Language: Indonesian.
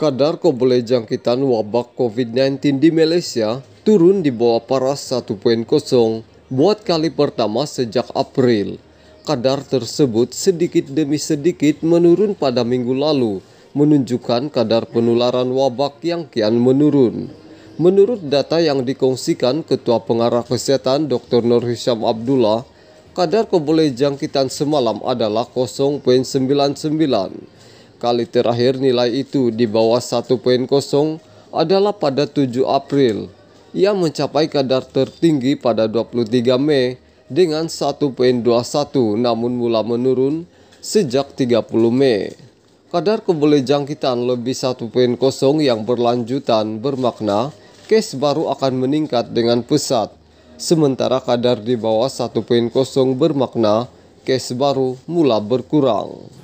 kadar keboleh jangkitan wabak COVID-19 di Malaysia turun di bawah paras 1.0 buat kali pertama sejak April. Kadar tersebut sedikit demi sedikit menurun pada minggu lalu, menunjukkan kadar penularan wabak yang kian menurun. Menurut data yang dikongsikan Ketua Pengarah Kesehatan Dr. Nur Hisham Abdullah, kadar keboleh jangkitan semalam adalah 0.99 kali terakhir nilai itu di bawah 1.0 adalah pada 7 April. Ia mencapai kadar tertinggi pada 23 Mei dengan 1.21 namun mula menurun sejak 30 Mei. Kadar kebolehjangkitan lebih 1.0 yang berlanjutan bermakna case baru akan meningkat dengan pesat, sementara kadar di bawah 1.0 bermakna case baru mula berkurang.